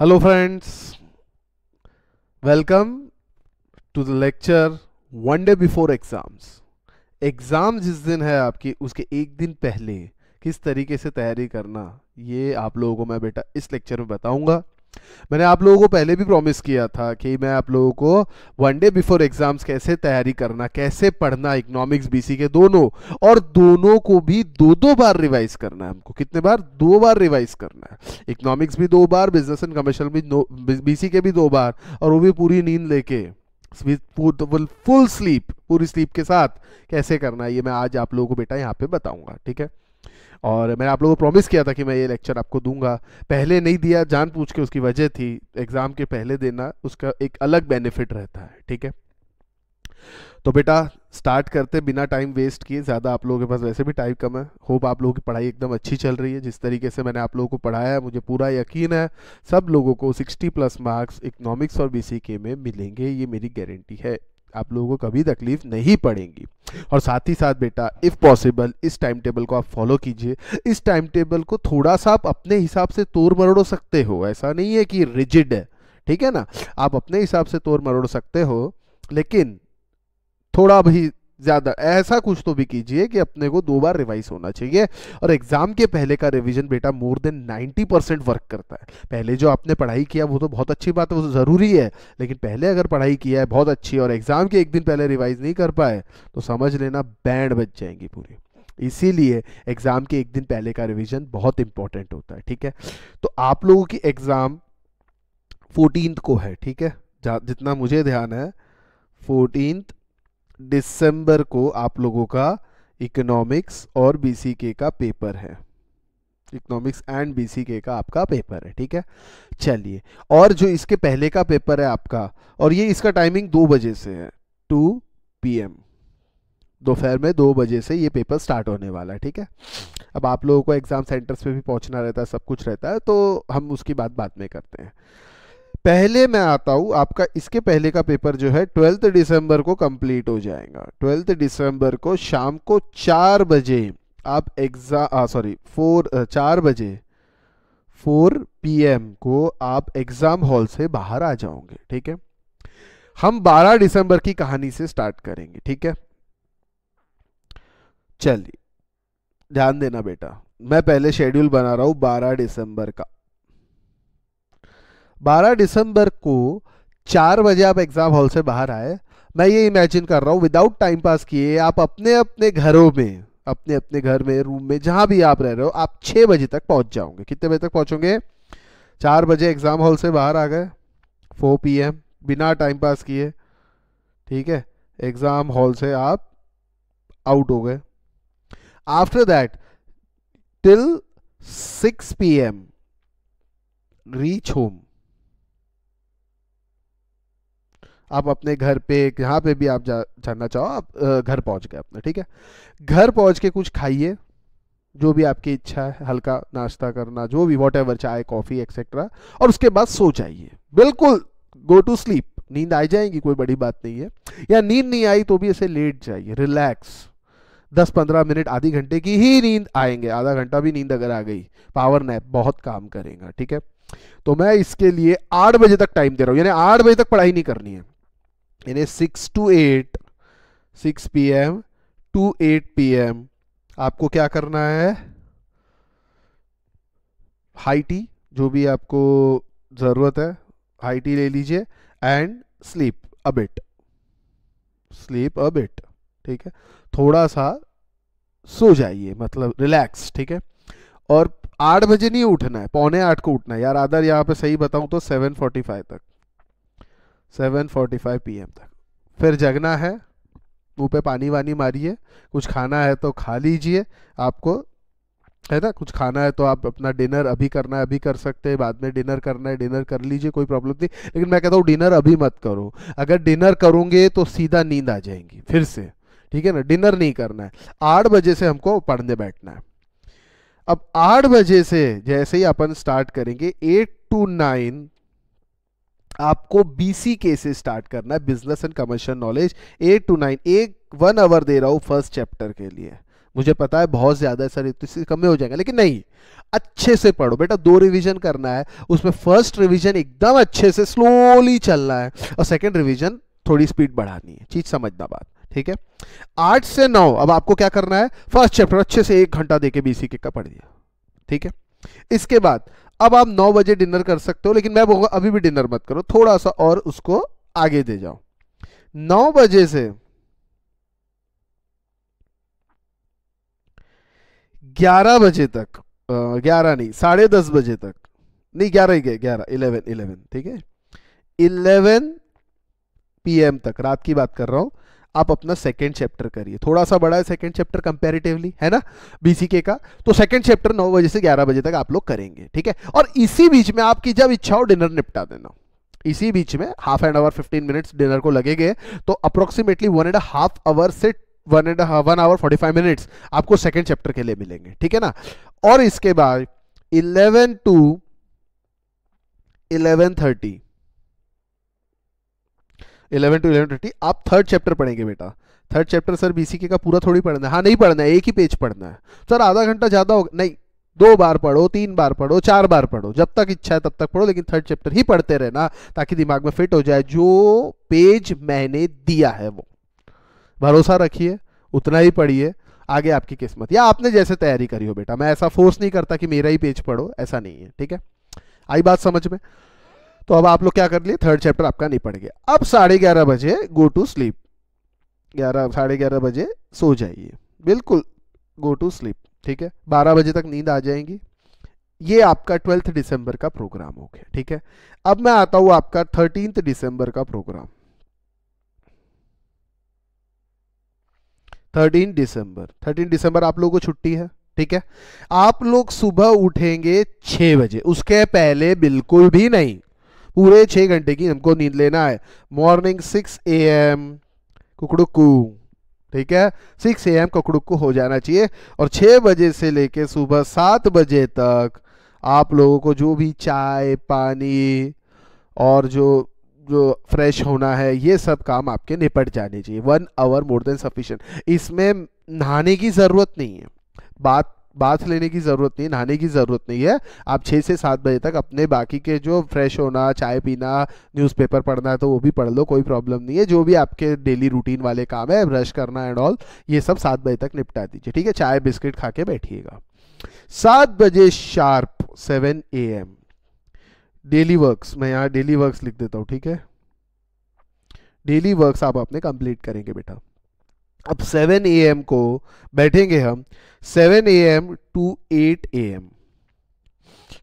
hello friends welcome to the lecture one day before exams exam जिस दिन है आपकी उसके एक दिन पहले किस तरीके से तैयारी करना ये आप लोगों को मैं बेटा इस लेक्चर में बताऊंगा मैंने आप लोगों को पहले भी प्रॉमिस किया था कि मैं आप लोगों को वन डे बिफोर एग्जाम्स कैसे तैयारी करना कैसे पढ़ना इकोनॉमिक्स बीसी के दोनों और दोनों को भी दो दो बार रिवाइज करना है हमको कितने बार दो बार रिवाइज करना है इकोनॉमिक्स भी दो बार बिजनेस एंड कमर्शियल भी बीसी के भी दो बार और वो भी पूरी नींद लेके फुल स्लीप तो पूरी स्लीप के साथ कैसे करना है ये मैं आज आप लोगों को बेटा यहाँ पे बताऊंगा ठीक है और मैंने आप लोगों को प्रॉमिस किया था कि मैं ये लेक्चर आपको दूंगा पहले नहीं दिया जान पूछ के उसकी वजह थी एग्ज़ाम के पहले देना उसका एक अलग बेनिफिट रहता है ठीक है तो बेटा स्टार्ट करते बिना टाइम वेस्ट किए ज़्यादा आप लोगों के पास वैसे भी टाइम कम है होप आप लोगों की पढ़ाई एकदम अच्छी चल रही है जिस तरीके से मैंने आप लोगों को पढ़ाया है मुझे पूरा यकीन है सब लोगों को 60 प्लस मार्क्स इकोनॉमिक्स और बीसीके में मिलेंगे ये मेरी गारंटी है आप लोगों को कभी तकलीफ नहीं पड़ेगी और साथ ही साथ बेटा इफ़ पॉसिबल इस टाइम टेबल को आप फॉलो कीजिए इस टाइम टेबल को थोड़ा सा आप अपने हिसाब से तोड़ मरोड़ सकते हो ऐसा नहीं है कि रिजिड है ठीक है ना आप अपने हिसाब से तोड़ मरोड़ सकते हो लेकिन थोड़ा भी ज्यादा ऐसा कुछ तो भी कीजिए कि अपने को दो बार रिवाइज होना चाहिए और एग्जाम के पहले का रिवीजन बेटा मोर देन 90 परसेंट वर्क करता है पहले जो आपने पढ़ाई किया वो तो बहुत अच्छी बात है वो तो जरूरी है लेकिन पहले अगर पढ़ाई किया है बहुत अच्छी और एग्जाम के एक दिन पहले रिवाइज नहीं कर पाए तो समझ लेना बैंड बच जाएंगी पूरी इसीलिए एग्जाम के एक दिन पहले का रिविजन बहुत इंपॉर्टेंट होता है ठीक है तो आप लोगों की एग्जाम फोर्टीन को है ठीक है जितना मुझे ध्यान है फोर्टीन दिसंबर को आप लोगों का इकोनॉमिक्स और बीसीके का पेपर है इकोनॉमिक्स एंड बीसीके का आपका पेपर है ठीक है चलिए और जो इसके पहले का पेपर है आपका और ये इसका टाइमिंग दो बजे से है टू पीएम दोपहर में दो बजे से ये पेपर स्टार्ट होने वाला है ठीक है अब आप लोगों को एग्ज़ाम सेंटर्स पे भी पहुंचना रहता है सब कुछ रहता है तो हम उसकी बात बाद में करते हैं पहले मैं आता हूँ आपका इसके पहले का पेपर जो है ट्वेल्थ दिसंबर को कंप्लीट हो जाएगा ट्वेल्थ दिसंबर को शाम को चार बजे आप एग्ज़ाम सॉरी फोर चार बजे फोर पीएम को आप एग्ज़ाम हॉल से बाहर आ जाओगे ठीक है हम 12 दिसंबर की कहानी से स्टार्ट करेंगे ठीक है चलिए ध्यान देना बेटा मैं पहले शेड्यूल बना रहा हूं 12 दिसंबर का 12 दिसंबर को चार बजे आप एग्ज़ाम हॉल से बाहर आए मैं ये इमेजिन कर रहा हूँ विदाउट टाइम पास किए आप अपने अपने घरों में अपने अपने घर में रूम में जहां भी आप रह रहे हो आप छह बजे तक पहुंच जाओगे कितने बजे तक पहुंचोगे चार बजे एग्ज़ाम हॉल से बाहर आ गए फोर पी एम बिना टाइम पास किए ठीक है एग्ज़ाम हॉल से आप आउट हो गए after that till six P M reach home आप अपने घर पे जहाँ पे भी आप जानना जाना चाहो आप घर पहुँच गए अपने ठीक है घर पहुँच के कुछ खाइए जो भी आपकी इच्छा है हल्का नाश्ता करना जो भी वॉट एवर चाय कॉफ़ी एक्सेट्रा और उसके बाद सो जाइए बिल्कुल गो टू स्लीप नींद आ जाएगी कोई बड़ी बात नहीं है या नींद नहीं आई तो भी ऐसे लेट जाइए रिलैक्स दस पंद्रह मिनट आधी घंटे की ही नींद आएंगे आधा घंटा भी नींद अगर आ गई पावर नैप बहुत काम करेगा ठीक है तो मैं इसके लिए आठ बजे तक टाइम दे रहा हूँ यानी आठ बजे तक पढ़ाई नहीं करनी है यानी six to eight six P M to eight P M आपको क्या करना है हाई टी जो भी आपको ज़रूरत है हाई टी ले लीजिए and sleep a bit sleep a bit ठीक है थोड़ा सा सो जाइए मतलब रिलैक्स ठीक है और आठ बजे नहीं उठना है पौने आठ को उठना है यार आदर यहाँ पे सही बताऊं तो सेवन फोर्टी फाइव तक सेवन फोर्टी फाइव पी तक फिर जगना है मुँह पे पानी वानी मारिए कुछ खाना है तो खा लीजिए आपको है ना कुछ खाना है तो आप अपना डिनर अभी करना है अभी कर सकते हैं बाद में डिनर करना है डिनर कर लीजिए कोई प्रॉब्लम नहीं लेकिन मैं कहता हूँ डिनर अभी मत करो अगर डिनर करोगे तो सीधा नींद आ जाएंगी फिर से ठीक है ना डिनर नहीं करना है आठ बजे से हमको पढ़ने बैठना है अब आठ बजे से जैसे ही अपन स्टार्ट करेंगे एट टू नाइन आपको बीसी के से स्टार्ट करना है business and commercial knowledge eight to nine एक वन आवर दे रहा हूं फर्स्ट चैप्टर के लिए मुझे पता है बहुत ज़्यादा है सर इतनी कम हो जाएगा लेकिन नहीं अच्छे से पढ़ो बेटा दो रिवीजन करना है उसमें फर्स्ट रिवीजन एकदम अच्छे से स्लोली चलना है और सेकंड रिवीजन थोड़ी स्पीड बढ़ानी है चीज़ समझना बात ठीक है आठ से नौ अब आपको क्या करना है फर्स्ट चैप्टर अच्छे से एक घंटा देके बीसी के का पढ़ दिया ठीक है इसके बाद अब आप नौ बजे डिनर कर सकते हो लेकिन मैं बोलूंगा अभी भी डिनर मत करो थोड़ा सा और उसको आगे दे जाओ नौ बजे से ग्यारह बजे तक ग्यारह नहीं साढ़े दस बजे तक नहीं ग्यारह ही गए ग्यारह इलेवन इलेवन ठीक है इलेवन पीएम तक रात की बात कर रहा हूं आप अपना सेकेंड चैप्टर करिए थोड़ा सा बड़ा है सेकेंड चैप्टर कंपेरेटिवली है ना बीसीके का तो सेकेंड चैप्टर नौ बजे से ग्यारह बजे तक आप लोग करेंगे ठीक है और इसी बीच में आपकी जब इच्छा हो डिनर निपटा देना इसी बीच में half and hour fifteen minutes dinner को लगेंगे तो approximately one and half hour से one and one hour forty five minutes आपको सेकेंड चैप्टर के लिए मिलेंगे ठीक है ना और इसके बाद eleven to eleven thirty eleven to eleven thirty आप थर्ड चैप्टर पढ़ेंगे बेटा थर्ड चैप्टर सर बीसीके का पूरा थोड़ी पढ़ना है हाँ नहीं पढ़ना है एक ही पेज पढ़ना है सर आधा घंटा ज़्यादा होगा नहीं दो बार पढ़ो तीन बार पढ़ो चार बार पढ़ो जब तक इच्छा है तब तक पढ़ो लेकिन थर्ड चैप्टर ही पढ़ते रहना ताकि दिमाग में फिट हो जाए जो पेज मैंने दिया है वो भरोसा रखिए उतना ही पढ़िए आगे आपकी किस्मत या आपने जैसे तैयारी करी हो बेटा मैं ऐसा फोर्स नहीं करता कि मेरा ही पेज पढ़ो ऐसा नहीं है ठीक है आई बात समझ में तो अब आप लोग क्या कर लिए थर्ड चैप्टर आपका पढ़ गया अब साढ़े ग्यारह बजे गो टू स्लीप ग्यारह साढ़े ग्यारह बजे सो जाइए बिल्कुल गो टू स्लीप ठीक है बारह बजे तक नींद आ जाएंगी ये आपका ट्वेल्थ दिसंबर का प्रोग्राम हो गया ठीक है अब मैं आता हूं आपका थर्टींथ दिसंबर का प्रोग्राम थर्टीन दिसंबर थर्टीन दिसंबर आप लोगों को छुट्टी है ठीक है आप लोग सुबह उठेंगे छह बजे उसके पहले बिल्कुल भी नहीं पूरे छह घंटे की हमको नींद लेना है मॉर्निंग सिक्स ए एम कुकड़ुकू ठीक है सिक्स ए एम कुकड़ुकू हो जाना चाहिए और छह बजे से लेके सुबह सात बजे तक आप लोगों को जो भी चाय पानी और जो जो फ्रेश होना है ये सब काम आपके निपट जाने चाहिए one hour more than sufficient इसमें नहाने की ज़रूरत नहीं है बात बाथ लेने की ज़रूरत नहीं नहाने की ज़रूरत नहीं है आप छः से सात बजे तक अपने बाकी के जो फ्रेश होना चाय पीना न्यूज़पेपर पढ़ना है तो वो भी पढ़ लो कोई प्रॉब्लम नहीं है जो भी आपके डेली रूटीन वाले काम है ब्रश करना एंड ऑल ये सब सात बजे तक निपटा दीजिए ठीक है चाय बिस्किट खा के बैठिएगा सात बजे sharp seven A M daily work मैं यहाँ डेली वर्क लिख देता हूँ ठीक है डेली वर्क आप अपने कंप्लीट करेंगे बेटा अब 7 ए को बैठेंगे हम 7 A M to 8 A M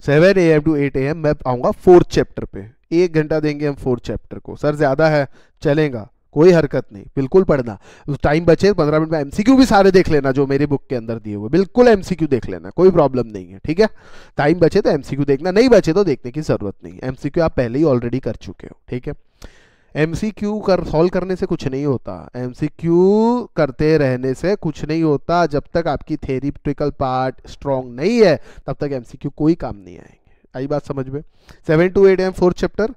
seven A M to eight A M मैं आऊंगा फोर्थ चैप्टर पे एक घंटा देंगे हम फोर्थ चैप्टर को सर ज़्यादा है चलेगा कोई हरकत नहीं बिल्कुल पढ़ना टाइम बचे पंद्रह मिनट में एमसीक्यू भी सारे देख लेना जो मेरे बुक के अंदर दिए हुए बिल्कुल एमसीक्यू देख लेना कोई प्रॉब्लम नहीं है ठीक है टाइम बचे तो एमसीक्यू देखना नहीं बचे तो देखने की जरूरत नहीं एमसीक्यू आप पहले ही ऑलरेडी कर चुके हो ठीक है एमसीक्यू कर सॉल्व करने से कुछ नहीं होता एमसीक्यू करते रहने से कुछ नहीं होता जब तक आपकी थेरिप्टिकल पार्ट स्ट्रांग नहीं है तब तक एमसीक्यू कोई काम नहीं आएंगे आई बात समझ में seven to eight M fourth chapter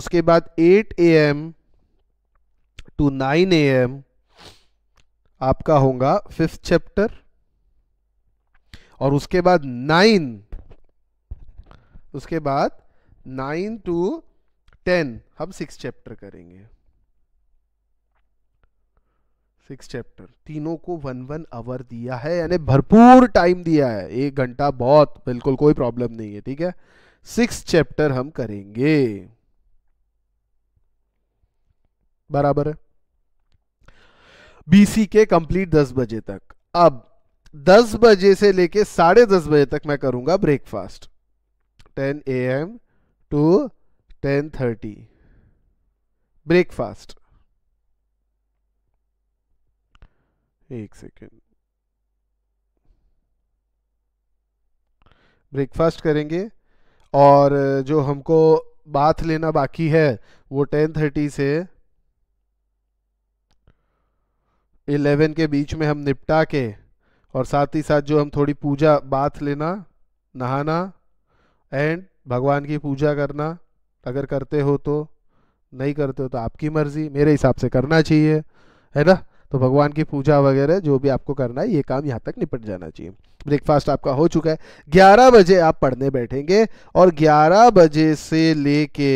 उसके बाद eight A M to nine A M आपका होगा फिफ्थ चैप्टर और उसके बाद नाइन उसके बाद नाइन टू टेन हम सिक्स चैप्टर करेंगे सिक्स चैप्टर तीनों को वन वन आवर दिया है यानी भरपूर टाइम दिया है एक घंटा बहुत बिल्कुल कोई प्रॉब्लम नहीं है ठीक है सिक्स चैप्टर हम करेंगे बराबर है बीसी के कंप्लीट दस बजे तक अब दस बजे से लेके साढ़े दस बजे तक मैं करूंगा breakfast ten A M to ten thirty breakfast एक सेकेंड ब्रेकफास्ट करेंगे और जो हमको बाथ लेना बाकी है वो टेन थर्टी से इलेवन के बीच में हम निपटा के और साथ ही साथ जो हम थोड़ी पूजा बाथ लेना नहाना एंड भगवान की पूजा करना अगर करते हो तो नहीं करते हो तो आपकी मर्जी मेरे हिसाब से करना चाहिए है ना तो भगवान की पूजा वगैरह जो भी आपको करना है ये काम यहाँ तक निपट जाना चाहिए ब्रेकफास्ट आपका हो चुका है 11 बजे आप पढ़ने बैठेंगे और 11 बजे से लेके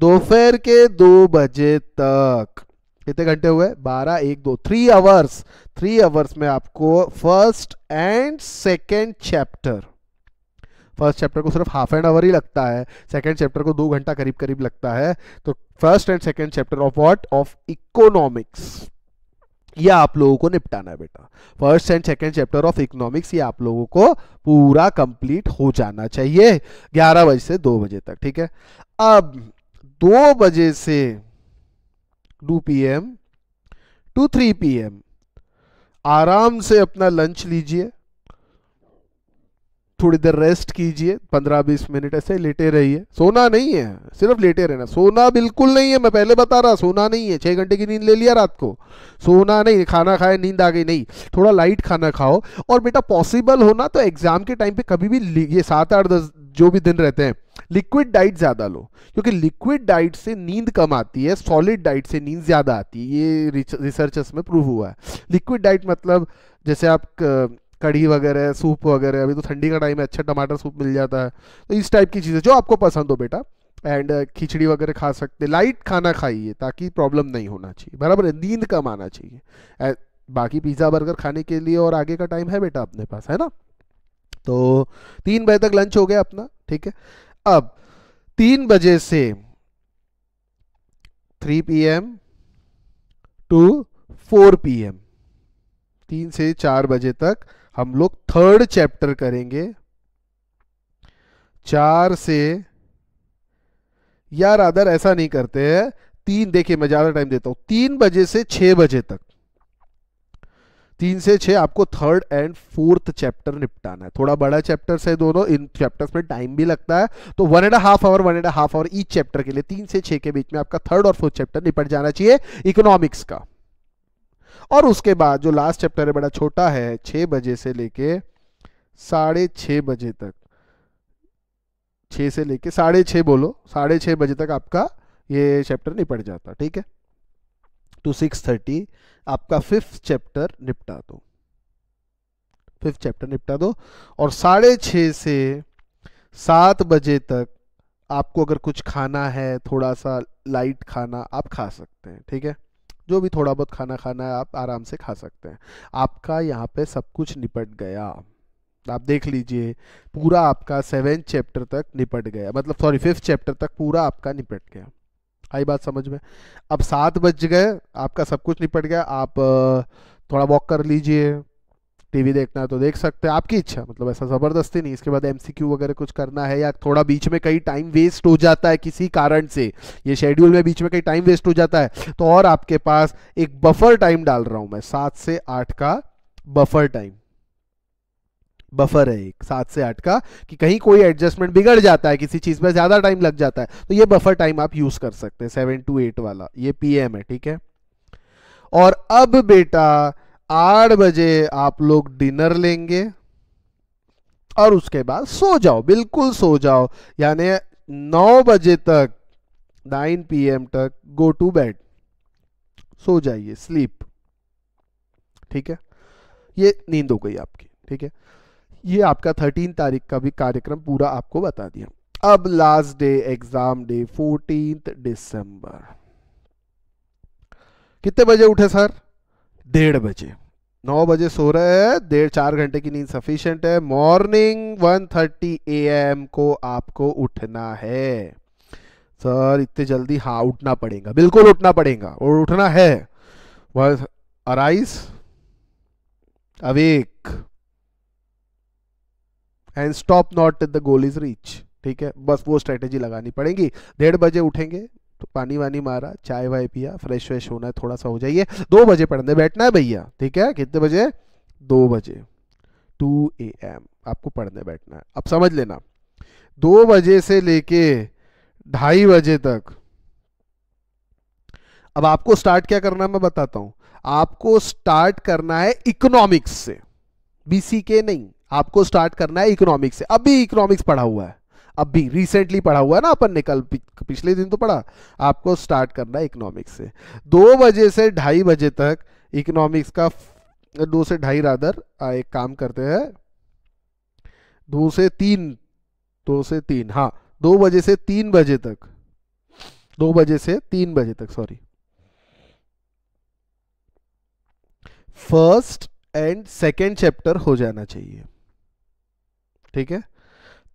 दोपहर के दो बजे तक कितने घंटे हुए बारह एक दो थ्री आवर्स थ्री आवर्स में आपको first and second chapter first chapter को सिर्फ हाफ एन आवर ही लगता है सेकेंड चैप्टर को दो घंटा करीब करीब लगता है तो first and second chapter of what of economics ये आप लोगों को निपटाना है बेटा first and second chapter of economics ये आप लोगों को पूरा कंप्लीट हो जाना चाहिए 11 बजे से 2 बजे तक ठीक है अब 2 बजे से 2 पीएम टू 3 पीएम आराम से अपना लंच लीजिए थोड़ी देर रेस्ट कीजिए पंद्रह बीस मिनट ऐसे लेटे रहिए सोना नहीं है सिर्फ लेटे रहना सोना बिल्कुल नहीं है मैं पहले बता रहा सोना नहीं है छः घंटे की नींद ले लिया रात को सोना नहीं खाना खाए नींद आ गई नहीं थोड़ा लाइट खाना खाओ और बेटा पॉसिबल हो ना तो एग्जाम के टाइम पे कभी भी ये सात आठ दस जो भी दिन रहते हैं लिक्विड डाइट ज़्यादा लो क्योंकि लिक्विड डाइट से नींद कम आती है सॉलिड डाइट से नींद ज़्यादा आती है ये रिसर्चर्स में प्रूव हुआ है लिक्विड डाइट मतलब जैसे आप कढ़ी वगैरह सूप वगैरह अभी तो ठंडी का टाइम है अच्छा टमाटर सूप मिल जाता है तो इस टाइप की चीज़ें जो आपको पसंद हो बेटा एंड uh, खिचड़ी वगैरह खा सकते लाइट खाना खाइए ताकि प्रॉब्लम नहीं होना चाहिए बराबर है नींद कम आना चाहिए बाकी पिज़्ज़ा बर्गर खाने के लिए और आगे का टाइम है बेटा अपने पास है ना तो तीन बजे तक लंच हो गया अपना ठीक है अब तीन बजे से three P M to four P M तीन से चार बजे तक हम लोग थर्ड चैप्टर करेंगे चार से यार अदर ऐसा नहीं करते हैं तीन देखिए मैं ज्यादा टाइम देता हूं तीन बजे से छह बजे तक तीन से छह आपको थर्ड एंड फोर्थ चैप्टर निपटाना है थोड़ा बड़ा चैप्टर है दोनों इन चैप्टर्स में टाइम भी लगता है तो one and half hour one and half hour each chapter के लिए तीन से छह के बीच में आपका थर्ड और फोर्थ चैप्टर निपट जाना चाहिए इकोनॉमिक्स का और उसके बाद जो लास्ट चैप्टर है बड़ा छोटा है छः बजे से लेके साढ़े छः बजे तक छः से लेके साढ़े छः बोलो साढ़े छः बजे तक आपका ये चैप्टर निपट जाता ठीक है टू सिक्स थर्टी आपका फिफ्थ चैप्टर निपटा दो फिफ्थ चैप्टर निपटा दो और साढ़े छः से सात बजे तक आपको अगर कुछ खाना है थोड़ा सा लाइट खाना आप खा सकते हैं ठीक है जो भी थोड़ा बहुत खाना खाना है आप आराम से खा सकते हैं आपका यहाँ पे सब कुछ निपट गया आप देख लीजिए पूरा आपका सेवेंथ चैप्टर तक निपट गया मतलब सॉरी फिफ्थ चैप्टर तक पूरा आपका निपट गया आई बात समझ में अब सात बज गए आपका सब कुछ निपट गया आप थोड़ा वॉक कर लीजिए टीवी देखना है तो देख सकते हैं आपकी इच्छा मतलब ऐसा ज़बरदस्ती नहीं इसके बाद एमसीक्यू वगैरह कुछ करना है या थोड़ा बीच में कहीं टाइम वेस्ट हो जाता है किसी कारण से ये शेड्यूल में बीच में कहीं टाइम वेस्ट हो जाता है तो और आपके पास एक बफर टाइम डाल रहा हूं मैं सात से आठ का बफर टाइम बफर है एक सात से आठ का कि कहीं कोई एडजस्टमेंट बिगड़ जाता है किसी चीज़ में ज़्यादा टाइम लग जाता है तो ये बफर टाइम आप यूज़ कर सकते हैं सेवन टू एट वाला ये पीएम है ठीक है और अब बेटा आठ बजे आप लोग डिनर लेंगे और उसके बाद सो जाओ बिल्कुल सो जाओ यानी नौ बजे तक नाइन पी तक गो टू बेड सो जाइए स्लीप ठीक है ये नींद हो गई आपकी ठीक है ये आपका थर्टीन तारीख का भी कार्यक्रम पूरा आपको बता दिया अब last day exam day fourteen दिसंबर कितने बजे उठे सर डेढ़ बजे नौ बजे सो रहे हैं डेढ़ चार घंटे की नींद सफिशियंट है morning one thirty A M को आपको उठना है सर इतने जल्दी हाँ उठना पड़ेगा बिल्कुल उठना पड़ेगा और उठना है arise awake and stop not the goal is reach ठीक है बस वो स्ट्रेटेजी लगानी पड़ेगी डेढ़ बजे उठेंगे तो पानी वानी मारा चाय वाय पिया फ्रेश व्रेश होना है थोड़ा सा हो जाइए दो बजे पढ़ने बैठना है भैया ठीक है कितने बजे दो बजे टू ए एम आपको पढ़ने बैठना है अब समझ लेना दो बजे से लेके ढाई बजे तक अब आपको स्टार्ट क्या करना है मैं बताता हूं आपको स्टार्ट करना है इकोनॉमिक्स से बीसी के नहीं आपको स्टार्ट करना है इकोनॉमिक्स से अभी इकोनॉमिक्स पढ़ा हुआ है अब भी रिसेंटली पढ़ा हुआ है ना अपन ने कल पिछले दिन तो पढ़ा आपको स्टार्ट करना है इकोनॉमिक्स से दो बजे से ढाई बजे तक इकोनॉमिक्स का दो से ढाई रादर एक काम करते हैं दो से तीन दो से तीन हाँ दो बजे से तीन बजे तक दो बजे से तीन बजे तक sorry first and second chapter हो जाना चाहिए ठीक है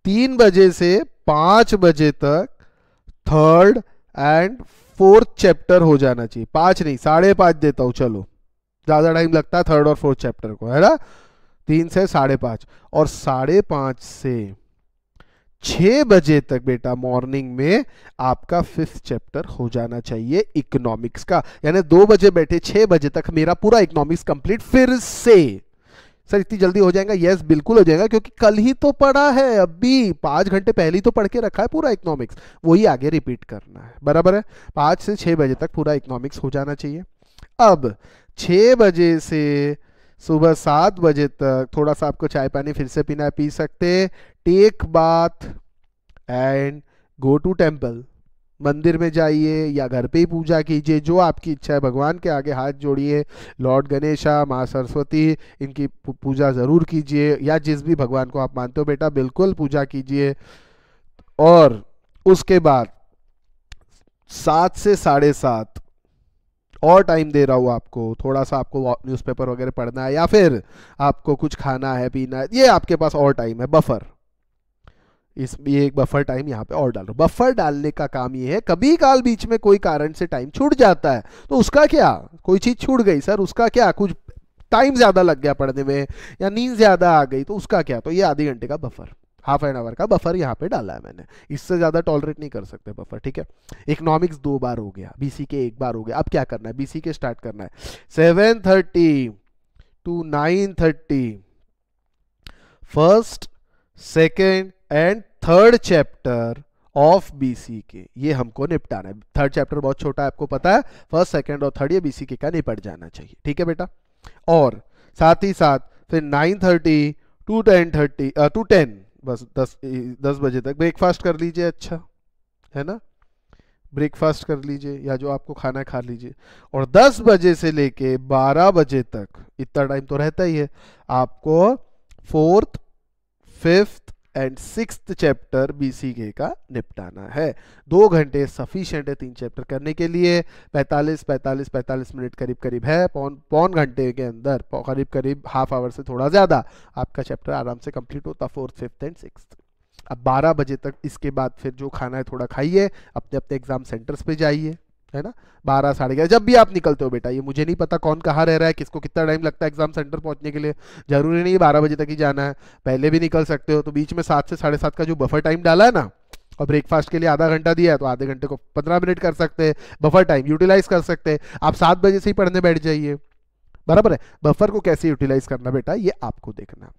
तीन बजे से पांच बजे तक थर्ड एंड फोर्थ चैप्टर हो जाना चाहिए पांच नहीं साढ़े पांच देता हूं चलो ज़्यादा टाइम लगता है थर्ड और फोर्थ चैप्टर को है ना तीन से साढ़े पांच और साढ़े पांच से छ बजे तक बेटा मॉर्निंग में आपका फिफ्थ चैप्टर हो जाना चाहिए इकोनॉमिक्स का यानी दो बजे बैठे छह बजे तक मेरा पूरा इकोनॉमिक्स कंप्लीट फिर से सर इतनी जल्दी हो जाएगा यस बिल्कुल हो जाएगा क्योंकि कल ही तो पढ़ा है अभी पांच घंटे पहले ही तो पढ़ के रखा है पूरा इकोनॉमिक्स वही आगे रिपीट करना है बराबर है पांच से छह बजे तक पूरा इकोनॉमिक्स हो जाना चाहिए अब छः बजे से सुबह सात बजे तक थोड़ा सा आपको चाय पानी फिर से पीना है पी सकते take bath and go to temple मंदिर में जाइए या घर पे ही पूजा कीजिए जो आपकी इच्छा है भगवान के आगे हाथ जोड़िए लॉर्ड गणेशा माँ सरस्वती इनकी पूजा ज़रूर कीजिए या जिस भी भगवान को आप मानते हो बेटा बिल्कुल पूजा कीजिए और उसके बाद सात से साढ़े सात और टाइम दे रहा हूँ आपको थोड़ा सा आपको न्यूज़पेपर वगैरह पढ़ना है या फिर आपको कुछ खाना है पीना है ये आपके पास और टाइम है बफर इस ये एक बफर टाइम यहाँ पे और डाल रहा हूँ बफर डालने का काम ये है कभी काल बीच में कोई कारण से टाइम छूट जाता है तो उसका क्या कोई चीज़ छूट गई सर उसका क्या कुछ टाइम ज़्यादा लग गया पढ़ने में या नींद ज़्यादा आ गई तो उसका क्या तो ये आधे घंटे का बफर हाफ एन आवर का बफर यहाँ पे डाला है मैंने इससे ज़्यादा टॉलरेट नहीं कर सकते बफर ठीक है इकोनॉमिक्स दो बार हो गया बीसी के एक बार हो गया अब क्या करना है बीसी के स्टार्ट करना है seven thirty to nine thirty first second and third chapter of BC K ये हमको निपटाना है थर्ड चैप्टर बहुत छोटा है आपको पता है फर्स्ट सेकंड और थर्ड ये बीसी के का निपट जाना चाहिए ठीक है बेटा और साथ ही साथ फिर nine thirty to ten thirty to ten बस दस दस बजे तक ब्रेकफास्ट कर लीजिए अच्छा है ना ब्रेकफास्ट कर लीजिए या जो आपको खाना खा लीजिए और 10 बजे से लेके 12 बजे तक इतना टाइम तो रहता ही है आपको fourth fifth and six chapter BCK का निपटाना है दो घंटे सफिशियंट है तीन चैप्टर करने के लिए 45 45 45 मिनट करीब करीब है पौन पौन घंटे के अंदर करीब करीब हाफ आवर से थोड़ा ज़्यादा आपका चैप्टर आराम से कंप्लीट होता फोर्थ फिफ्थ एंड सिक्स अब 12 बजे तक इसके बाद फिर जो खाना है थोड़ा खाइए अपने अपने एग्ज़ाम सेंटर्स पे जाइए है ना बारह साढ़े ग्यारह जब भी आप निकलते हो बेटा ये मुझे नहीं पता कौन कहाँ रह रहा है किसको कितना टाइम लगता है एग्जाम सेंटर पहुंचने के लिए जरूरी नहीं बारह बजे तक ही जाना है पहले भी निकल सकते हो तो बीच में सात से साढ़े सात का जो बफर टाइम डाला है ना और ब्रेकफास्ट के लिए आधा घंटा दिया है तो आधे घंटे को पंद्रह मिनट कर सकते हैं बफर टाइम यूटिलाइज कर सकते हैं आप सात बजे से ही पढ़ने बैठ जाइए बराबर है बफर को कैसे यूटिलाइज करना बेटा ये आपको देखना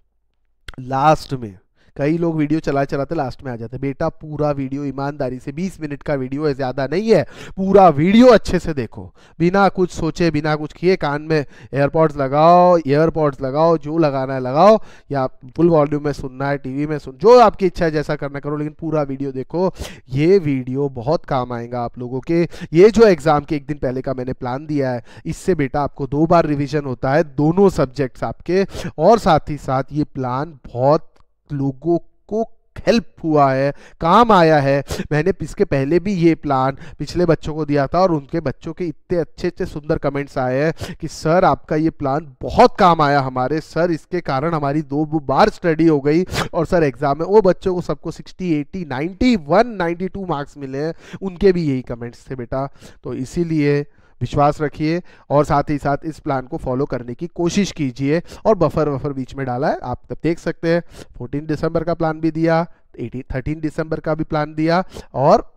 लास्ट में कई लोग वीडियो चला चलाते लास्ट में आ जाते बेटा पूरा वीडियो ईमानदारी से 20 मिनट का वीडियो है ज़्यादा नहीं है पूरा वीडियो अच्छे से देखो बिना कुछ सोचे बिना कुछ किए कान में एयरपॉड्स लगाओ एयरपॉड्स लगाओ जो लगाना है लगाओ या फुल वॉल्यूम में सुनना है टीवी में सुन जो आपकी इच्छा है जैसा करना करो लेकिन पूरा वीडियो देखो ये वीडियो बहुत काम आएगा आप लोगों के ये जो एग्ज़ाम के एक दिन पहले का मैंने प्लान दिया है इससे बेटा आपको दो बार रिविजन होता है दोनों सब्जेक्ट्स आपके और साथ ही साथ ये प्लान बहुत लोगों को हेल्प हुआ है काम आया है मैंने इसके पहले भी ये प्लान पिछले बच्चों को दिया था और उनके बच्चों के इतने अच्छे अच्छे सुंदर कमेंट्स आए हैं कि सर आपका ये प्लान बहुत काम आया हमारे सर इसके कारण हमारी दो बार स्टडी हो गई और सर एग्जाम में वो बच्चों को सबको 60 80 91 92 मार्क्स मिले हैं उनके भी यही कमेंट्स थे बेटा तो इसीलिए विश्वास रखिए और साथ ही साथ इस प्लान को फॉलो करने की कोशिश कीजिए और बफर वफर बीच में डाला है आप तब देख सकते हैं फोर्टीन दिसंबर का प्लान भी दिया एटीन थर्टीन दिसंबर का भी प्लान दिया और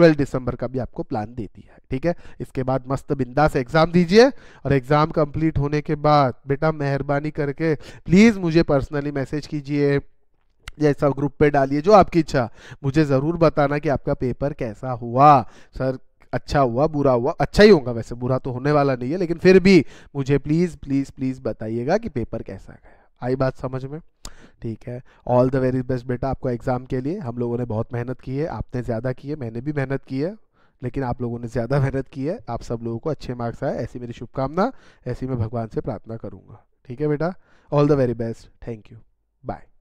12 दिसंबर का भी आपको प्लान दे दिया है ठीक है इसके बाद मस्त बिंदा से एग्जाम दीजिए और एग्जाम कंप्लीट होने के बाद बेटा मेहरबानी करके प्लीज मुझे पर्सनली मैसेज कीजिए जैसा ग्रुप पे डालिए जो आपकी इच्छा मुझे ज़रूर बताना कि आपका पेपर कैसा हुआ सर अच्छा हुआ बुरा हुआ अच्छा ही होगा वैसे बुरा तो होने वाला नहीं है लेकिन फिर भी मुझे प्लीज़ प्लीज़ प्लीज़ बताइएगा कि पेपर कैसा गया आई बात समझ में ठीक है ऑल द वेरी बेस्ट बेटा आपको एग्ज़ाम के लिए हम लोगों ने बहुत मेहनत की है आपने ज़्यादा की है मैंने भी मेहनत की है लेकिन आप लोगों ने ज़्यादा मेहनत की है आप सब लोगों को अच्छे मार्क्स आए ऐसी मेरी शुभकामना ऐसी मैं भगवान से प्रार्थना करूंगा ठीक है बेटा all the very best thank you bye